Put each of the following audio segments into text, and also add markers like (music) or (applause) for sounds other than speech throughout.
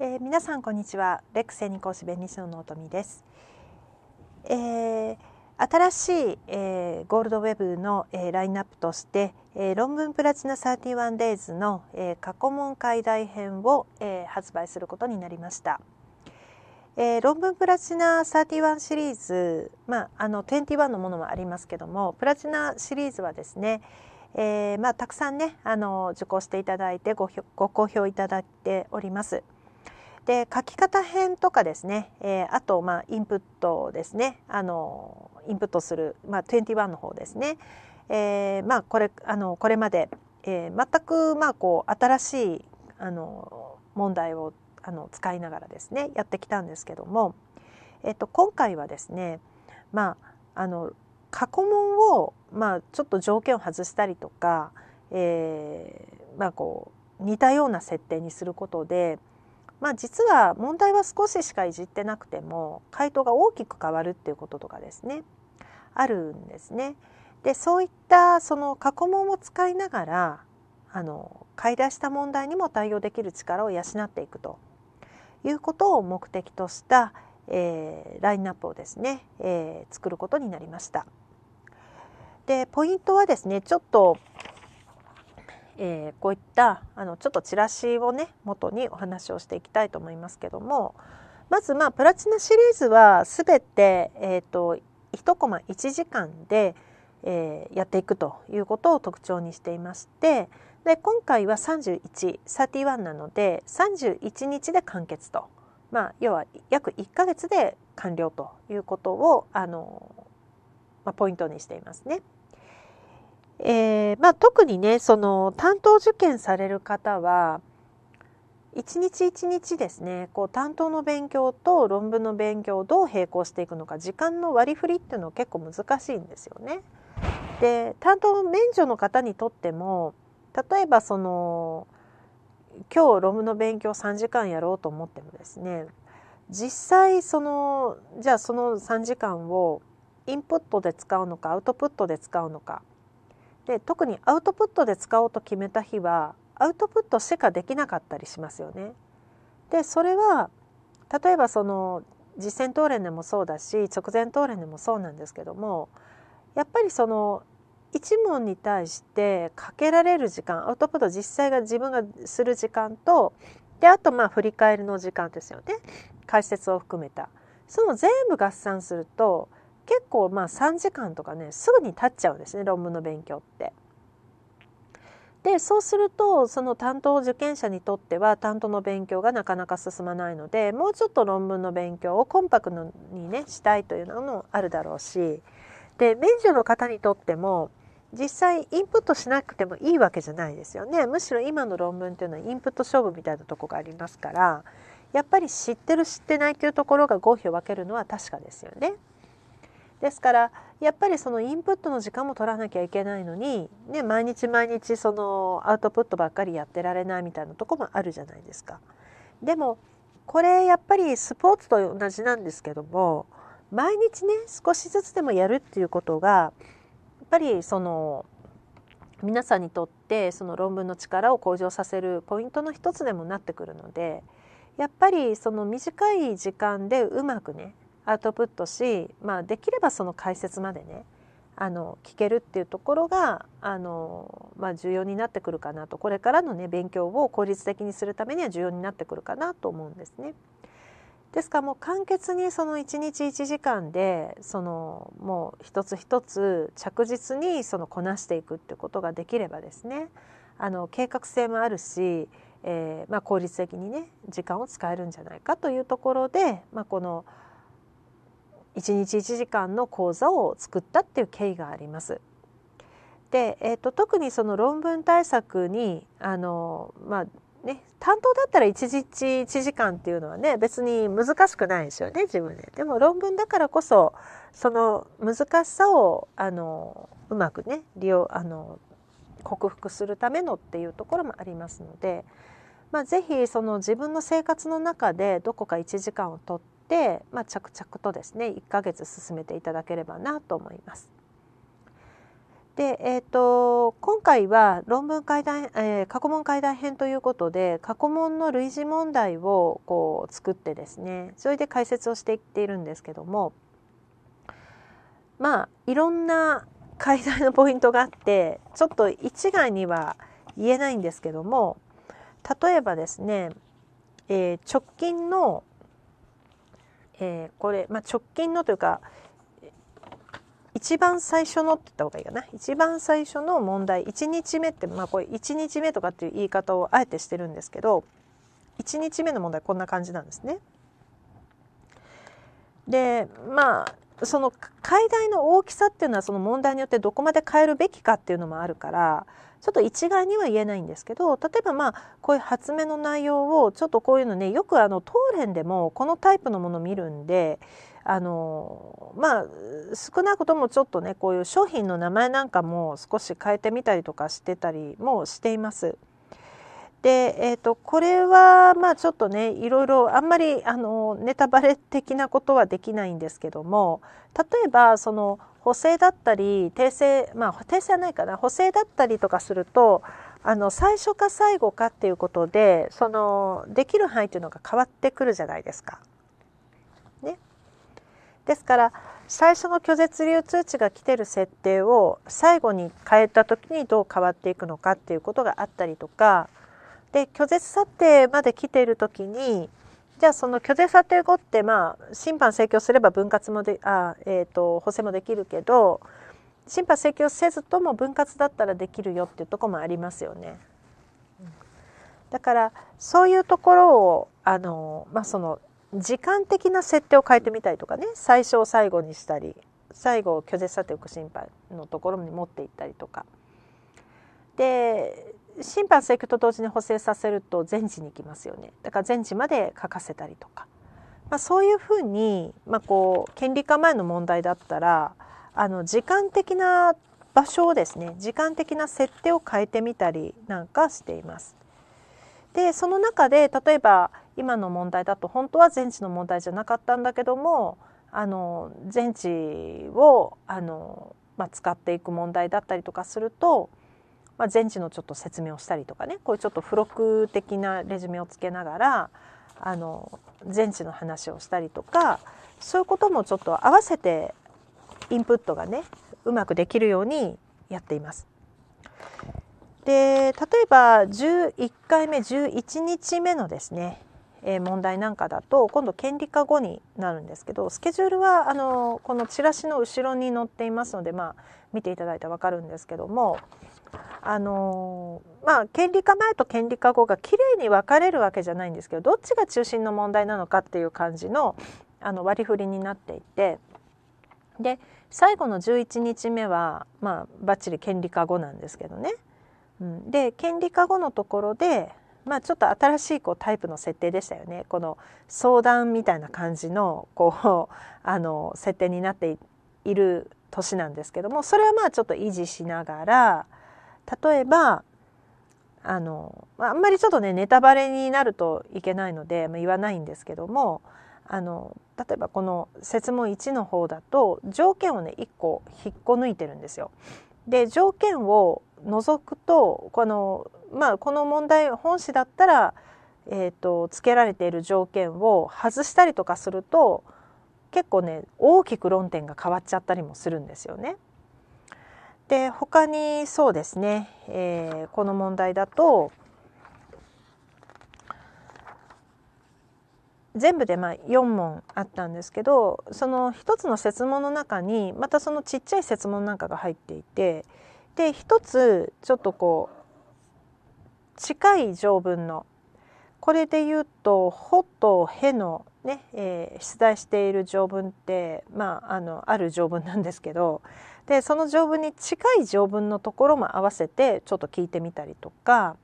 えー、皆さんこんにちはレクセニ講師弁理士の納富です、えー、新しい、えー、ゴールドウェブの、えー、ラインナップとして、えー、論文プラチナ 31days の、えー、過去問解題編を、えー、発売することになりました、えー、論文プラチナ31シリーズまああの21のものもありますけどもプラチナシリーズはですねえーまあ、たくさんねあの受講していただいてごご好評いただいております。で書き方編とかですね、えー、あとまあインプットですねあのインプットする、まあ、21の方ですね、えーまあ、これあのこれまで、えー、全くまあこう新しいあの問題をあの使いながらですねやってきたんですけども、えっと、今回はですね、まあ、あの過去問を、まあ、ちょっと条件を外したりとか、えーまあ、こう似たような設定にすることで、まあ、実は問題は少ししかいじってなくても回答が大きく変わるっていうこととかですねあるんですね。でそういったその過去問を使いながらあの解出した問題にも対応できる力を養っていくということを目的とした、えー、ラインナップをですね、えー、作ることになりました。でポイントはですねちょっとえー、こういったあのちょっとチラシをね元にお話をしていきたいと思いますけどもまずまあプラチナシリーズは全て、えーと、1コマ1時間で、えー、やっていくということを特徴にしていましてで今回は3131なので31日で完結と、まあ、要は約1か月で完了ということをあの、まあ、ポイントにしていますね。えー、まあ、特にねその担当受験される方は一日一日ですねこう担当の勉強と論文の勉強をどう並行していくのか時間の割り振りっていうのは結構難しいんですよね。で担当免除の方にとっても例えばその今日論文の勉強3時間やろうと思ってもですね実際そのじゃあその3時間をインプットで使うのかアウトプットで使うのかで特にアウトプットで使おうと決めた日はアウトプットしかできなかったりしますよね。でそれは例えばその実践答練でもそうだし直前答練でもそうなんですけどもやっぱりその一問に対してかけられる時間アウトプット実際が自分がする時間とであとまあ振り返りの時間ですよね解説を含めたその全部合算すると結構まあ3時間とかねすぐに経っちゃうんですね論文の勉強って。でそうするとその担当受験者にとっては担当の勉強がなかなか進まないのでもうちょっと論文の勉強をコンパクトにねしたいというのもあるだろうしで免除の方にとっても実際インプットしなくてもいいわけじゃないですよねむしろ今の論文というのはインプット勝負みたいなとこがありますからやっぱり知ってる知ってないというところが合否を分けるのは確かですよね。ですからやっぱりそのインプットの時間も取らなきゃいけないのに、ね、毎日毎日そのアウトプットばっかりやってられないみたいなとこもあるじゃないですか。でもこれやっぱりスポーツと同じなんですけども毎日ね少しずつでもやるっていうことがやっぱりその皆さんにとってその論文の力を向上させるポイントの一つでもなってくるのでやっぱりその短い時間でうまくねアウトプットし、まあ、できればその解説までねあの聞けるっていうところがあの、まあ、重要になってくるかなとこれからのね勉強を効率的にするためには重要になってくるかなと思うんですね。ですからもう簡潔にその1日1時間でそのもう一つ一つ着実にそのこなしていくってことができればですねあの計画性もあるし、えーまあ、効率的にね時間を使えるんじゃないかというところで、まあ、この「1日1時間の講座を作ったっていう経緯があります。で、えーと、特にその論文対策にあの、まあね、担当だったら1日1時間っていうのはね別に難しくないですよね自分で。でも論文だからこそその難しさをあのうまくね利用あの克服するためのっていうところもありますので、まあ、ぜひその自分の生活の中でどこか1時間をとって。、まあ、着々とですね1ヶ月進めていただければなと思います。で、えーと、と今回は論文解談、えー、過去問解談編ということで過去問の類似問題をこう作ってですねそれで解説をしていっているんですけどもまあいろんな解題のポイントがあってちょっと一概には言えないんですけども例えばですね、えー、直近のえー、これ、まあ、直近のというか一番最初のって言った方がいいかな一番最初の問題1日目って、まあ、これ1日目とかっていう言い方をあえてしてるんですけど1日目の問題こんな感じなんですね。でまあその解体の大きさっていうのはその問題によってどこまで変えるべきかっていうのもあるからちょっと一概には言えないんですけど例えばまあこういう発明の内容をちょっとこういうのねよくあの当連でもこのタイプのもの見るんであのまあ少なくともちょっとねこういう商品の名前なんかも少し変えてみたりとかしてたりもしています。で、えーと、これはまあちょっとねいろいろあんまりあのネタバレ的なことはできないんですけども例えばその補正だったり訂正まあ訂正はないかな補正だったりとかするとあの最初か最後かっていうことでそのできる範囲というのが変わってくるじゃないですか。ね、ですから最初の拒絶流通知が来てる設定を最後に変えた時にどう変わっていくのかっていうことがあったりとかで拒絶査定まで来ている時にじゃあその拒絶査定後ってまあ審判請求すれば分割もであ、えー、と補正もできるけど審判請求せずとも分割だったらできるよっていうとこもありますよね。だからそういうところをあの、まあ、その時間的な設定を変えてみたりとかね最初を最後にしたり最後を拒絶査定を審判のところに持っていったりとか。で審判請求と同時に補正させると全治に行きますよねだから全治まで書かせたりとか、まあ、そういうふうに、まあ、こう権利化前の問題だったらあの時間的な場所をですね時間的な設定を変えてみたりなんかしています。でその中で例えば今の問題だと本当は全治の問題じゃなかったんだけどもあの全治をあの、まあ、使っていく問題だったりとかするとまあ、前置のちょっと説明をしたりとかねこういうちょっと付録的なレジュメをつけながらあの前置の話をしたりとかそういうこともちょっと合わせてインプットがねうまくできるようにやっています。で例えば11回目11日目のですね、え問題なんかだと今度権利化後になるんですけどスケジュールはあのこのチラシの後ろに載っていますので、まあ、見ていただいて分かるんですけどもあのまあ権利化前と権利化後がきれいに分かれるわけじゃないんですけどどっちが中心の問題なのかっていう感じのあの割り振りになっていてで最後の11日目は、まあ、ばっちり権利化後なんですけどね。うん、で権利化後のところで、まあ、ちょっと新しいこうタイプの設定でしたよねこの相談みたいな感じのこう (laughs) あの設定になっている年なんですけどもそれはまあちょっと維持しながら例えばあのあんまりちょっとねネタバレになるといけないので、まあ、言わないんですけどもあの例えばこの設問1の方だと条件をね1個引っこ抜いてるんですよ。で条件を除くとこの,、まあ、この問題本紙だったら、えーとつけられている条件を外したりとかすると結構ね大きく論点が変わっちゃったりもするんですよね。で他にそうですね、えー、この問題だと全部でまあ4問あったんですけどその1つの設問の中にまたそのちっちゃい設問なんかが入っていてで1つちょっとこう近い条文のこれで言うと「ほ」と「へ」のね、えー、出題している条文ってまああのある条文なんですけどでその条文に近い条文のところも合わせてちょっと聞いてみたりとか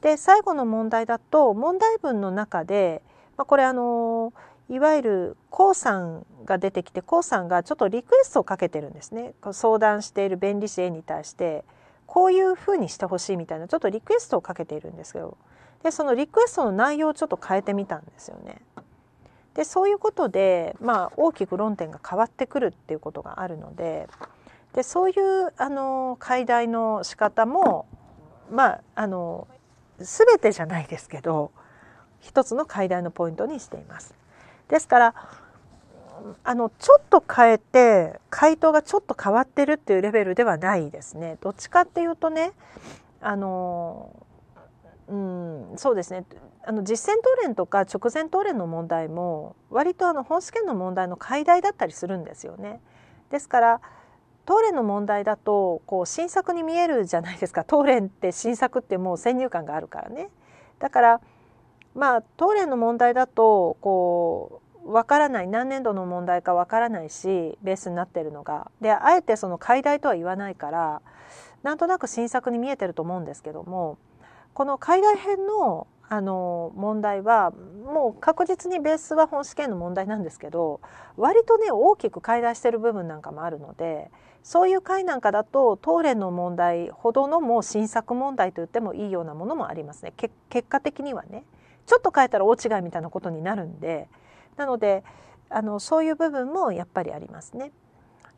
で最後の問題だと問題文の中で、まあ、これあのいわゆる江さんが出てきて江さんがちょっとリクエストをかけてるんですね相談している弁理士 A に対してこういうふうにしてほしいみたいなちょっとリクエストをかけているんですけどでそのリクエストの内容をちょっと変えてみたんですよね。でそういうことで、まあ、大きく論点が変わってくるっていうことがあるので。でそういうあの解題の仕方もまああの全てじゃないですけど一つの解題のポイントにしています。ですからあのちょっと変えて回答がちょっと変わってるっていうレベルではないですね。どっちかっていうとねあのうんそうですねあの実践答練とか直前答練の問題も割とあの本試験の問題の解題だったりするんですよね。ですからトーレンの問題だとこう新作に見えるじゃないですかトーレンって新作ってもう先入観があるからね。だからまあトーレンの問題だとこうわからない何年度の問題かわからないしベースになってるのがであえてその解題とは言わないからなんとなく新作に見えてると思うんですけどもこの海外編のあの問題はもう確実にベースは本試験の問題なんですけど割とね大きく解題してる部分なんかもあるのでそういう回なんかだと東連の問題ほどのもう新作問題と言ってもいいようなものもありますね結果的にはねちょっと変えたら大違いみたいなことになるんでなのであのそういう部分もやっぱりありますね。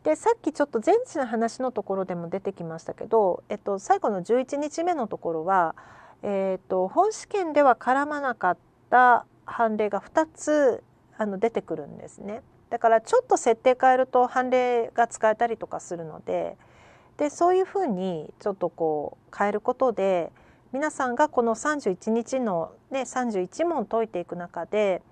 でさっきちょっと前置の話のところでも出てきましたけど、えっと、最後の11日目のところは、えっと本試験では絡まなかった判例が2つあの出てくるんですね。だからちょっと設定変えると判例が使えたりとかするのででそういうふうにちょっとこう変えることで皆さんがこの31日の、ね、31問解いていく中で、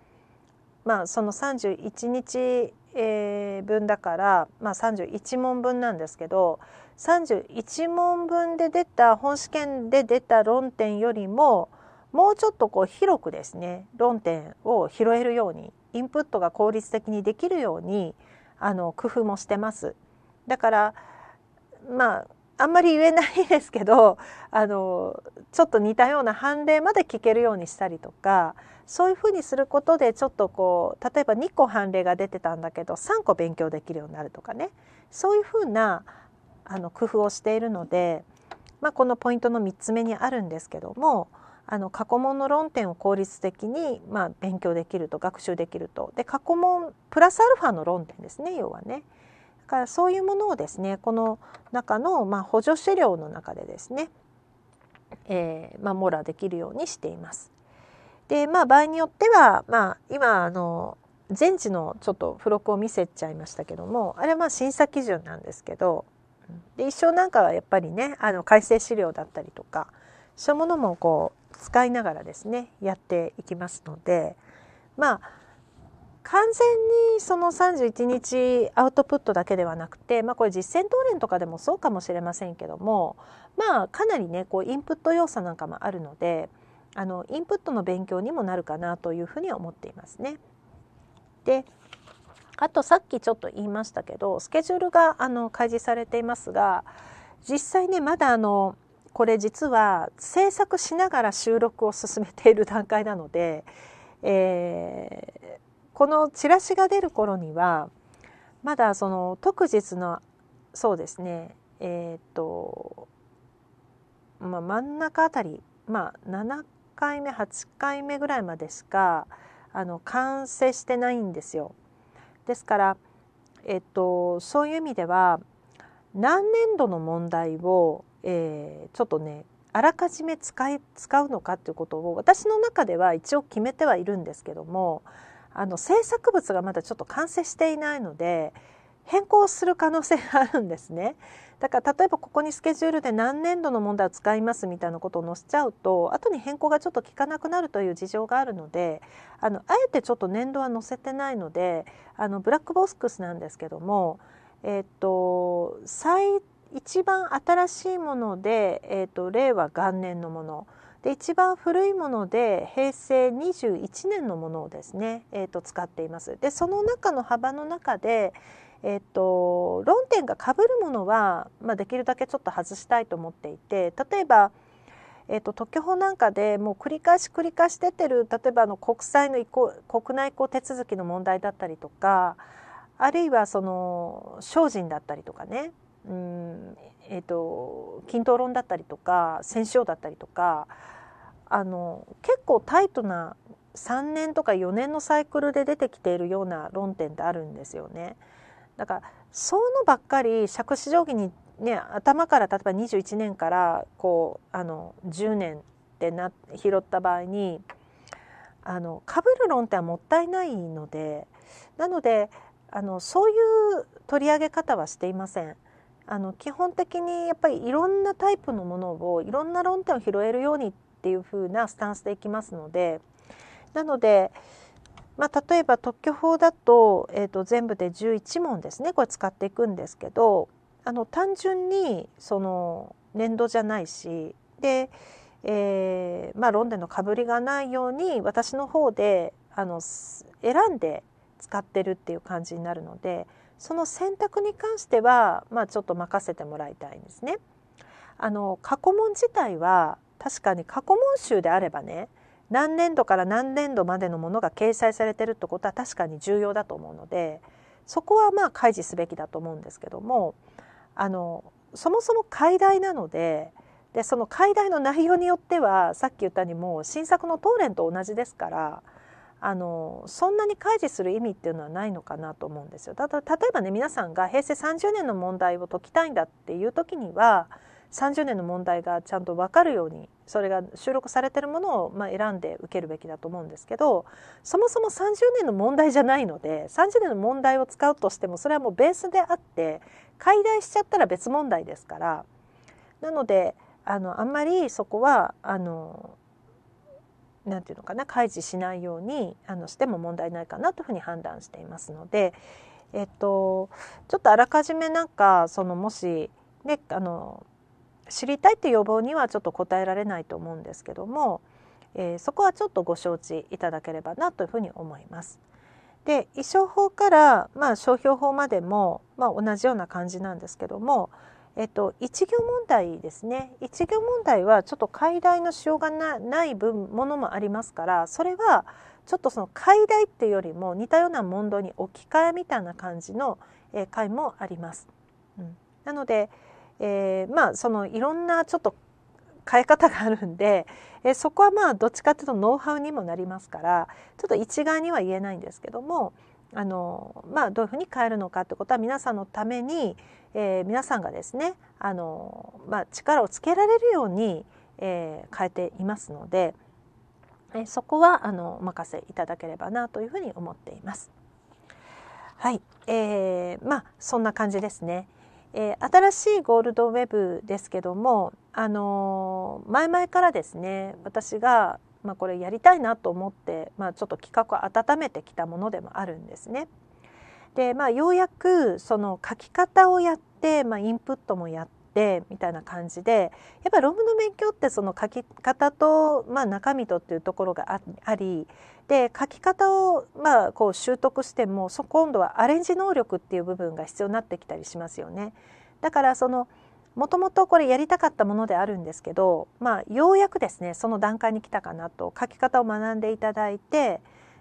まあ、その31日え分だから、まあ、31問分なんですけど31問分で出た本試験で出た論点よりももうちょっとこう広くですね論点を拾えるようにインプットが効率的にできるようにあの工夫もしてます。だからまああんまり言えないですけどあのちょっと似たような判例まで聞けるようにしたりとかそういうふうにすることでちょっとこう例えば2個判例が出てたんだけど3個勉強できるようになるとかねそういうふうなあの工夫をしているので、まあ、このポイントの3つ目にあるんですけどもあの過去問の論点を効率的に、まあ、勉強できると学習できるとで過去問プラスアルファの論点ですね要はね。だからそういうものをですねこの中の、まあ、補助資料の中でですね、えーまあ、網羅できるようにしています。でまあ場合によっては、まあ、今あの全地のちょっと付録を見せちゃいましたけどもあれはまあ審査基準なんですけどで一生なんかはやっぱりねあの改正資料だったりとかそういうものもこう使いながらですねやっていきますのでまあ完全にその31日アウトプットだけではなくて、まあ、これ実践答練とかでもそうかもしれませんけどもまあかなりねこうインプット要素なんかもあるのであのインプットの勉強にもなるかなというふうには思っていますね。であとさっきちょっと言いましたけどスケジュールがあの開示されていますが実際ねまだあのこれ実は制作しながら収録を進めている段階なので、えー、このチラシが出る頃にはまだその特日のそうですねえっ、と、まあ、真ん中あたり、まあ、7回目8回目ぐらいまでしかあの完成してないんですよ。ですから、えっ、と、そういう意味では何年度の問題をえー、ちょっとねあらかじめ使い使うのかっていうことを私の中では一応決めてはいるんですけどもあの制作物がまだちょっと完成していないので変更する可能性があるんですね。だから例えばここにスケジュールで何年度の問題を使いますみたいなことを載せちゃうと後に変更がちょっと効かなくなるという事情があるのであのあえてちょっと年度は載せてないのであのブラックボックスなんですけども、えっと、最一番新しいもので、えーと、令和元年のもので一番古いもので平成21年のものをですね、えーと、使っています。でその中の幅の中でえっと、論点がかぶるものは、まあ、できるだけちょっと外したいと思っていて例えば、えっと、特許法なんかでもう繰り返し繰り返し出てる例えばあの国際の移行国内移行手続きの問題だったりとかあるいはその精進だったりとかねうんえーと、均等論だったりとか戦勝だったりとかあの結構タイトな3年とか4年のサイクルで出てきているような論点ってあるんですよね。だからそうのばっかり尺子定規にね頭から例えば21年からこうあの10年ってな拾った場合にあの被る論点はもったいないのでなのであのそういう取り上げ方はしていません。あの基本的にやっぱりいろんなタイプのものをいろんな論点を拾えるようにっていう風なスタンスでいきますのでなので、まあ、例えば特許法だと,、えー、と全部で11問ですねこれ使っていくんですけどあの単純にその年度じゃないしで、えーまあ、論点のかぶりがないように私の方であの選んで使ってるっていう感じになるので。その選択に関しては、まあ、ちょっと任せてもらいたいんですね。あの過去問自体は確かに過去問集であればね何年度から何年度までのものが掲載されてるってことは確かに重要だと思うのでそこはまあ開示すべきだと思うんですけどもあのそもそも解題なのででその解題の内容によってはさっき言ったにも新作の「トーレン」と同じですからあのそんなに開示する意味っていうのはないのかなと思うんですよ。だ例えばね皆さんが平成30年の問題を解きたいんだっていう時には30年の問題がちゃんと分かるようにそれが収録されてるものをまあ選んで受けるべきだと思うんですけどそもそも30年の問題じゃないので30年の問題を使うとしてもそれはもうベースであって解題しちゃったら別問題ですからなのであのあんまりそこはあの何て言うのかな開示しないようにあのしても問題ないかなというふうに判断していますので、えっと、ちょっとあらかじめなんかそのもし、ね、あの知りたいっていう予防にはちょっと答えられないと思うんですけども、えー、そこはちょっとご承知いただければなというふうに思います。で衣装法から、まあ、商標法までも、まあ、同じような感じなんですけどもえっと、一行問題ですね一行問題はちょっと解題のしようがない分ものもありますからそれはちょっとその解題っていうよりも似たような問答に置き換えみたいな感じの、え回もあります。うん、なので、えー、まあそのいろんなちょっと変え方があるんで、えー、そこはまあどっちかっていうとノウハウにもなりますからちょっと一概には言えないんですけども、あのまあ、どういうふうに変えるのかってことは皆さんのために、えー、皆さんがですねあの、まあ、力をつけられるように、えー、変えていますので、えー、そこはあのお任せいただければなというふうに思っています。はい、えー、まあそんな感じですね。えー、新しいゴールドウェブですけども、あの前々からですね私がまあ、これやりたいなと思って、まあ、ちょっと企画を温めてきたものでもあるんですね。でまあ、ようやくその書き方をやって、まあ、インプットもやってみたいな感じでやっぱ論文の勉強ってその書き方と、まあ、中身とっていうところがありで書き方をまあこう習得してもそ今度はアレンジ能力っていう部分が必要になってきたりしますよね。だからそのもともとこれやりたかったものであるんですけど、まあ、ようやくですねその段階に来たかなと書き方を学んでいただいて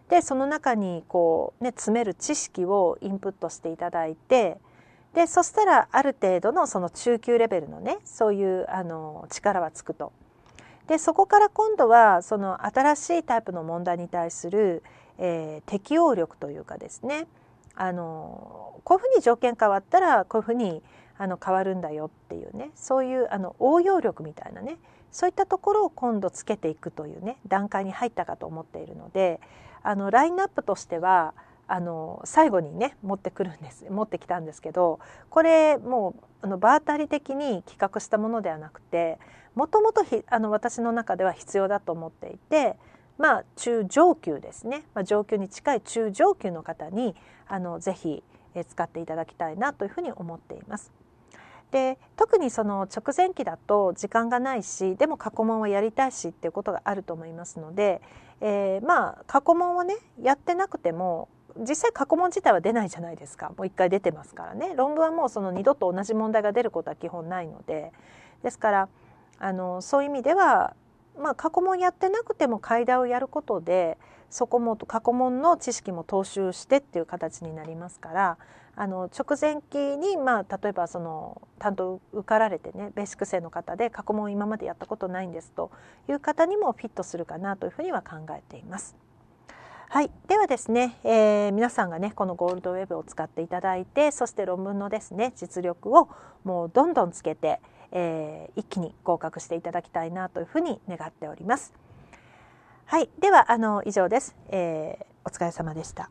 でその中にこう、ね、詰める知識をインプットしていただいてでそしたらある程度のその中級レベルのねそういうあの力はつくと。でそこから今度はその新しいタイプの問題に対する、えー、適応力というかですねあのこういうふうに条件変わったらこういうふうにあの変わるんだよっていうねそういうあの応用力みたいなねそういったところを今度つけていくというね段階に入ったかと思っているのであのラインナップとしてはあの最後にね持ってくるんです持ってきたんですけどこれもうあの場当たり的に企画したものではなくてもともとあの私の中では必要だと思っていてまあ中上級ですね、まあ、上級に近い中上級の方にあのぜひ使っていただきたいなというふうに思っています。で特にその直前期だと時間がないしでも過去問はやりたいしっていうことがあると思いますので、えー、まあ過去問をねやってなくても実際過去問自体は出ないじゃないですかもう一回出てますからね論文はもうその二度と同じ問題が出ることは基本ないのでですからあのそういう意味では、まあ、過去問やってなくても解題をやることでそこも過去問の知識も踏襲してっていう形になりますからあの直前期に、まあ、例えばその担当受かられてねベーシック生の方で過去問今までやったことないんですという方にもフィットするかなというふうには考えています。はい、ではですね、えー、皆さんがねこのゴールドウェブを使っていただいてそして論文のですね実力をもうどんどんつけて、えー、一気に合格していただきたいなというふうに願っております。はい、ではあの以上です、えー、お疲れ様でした。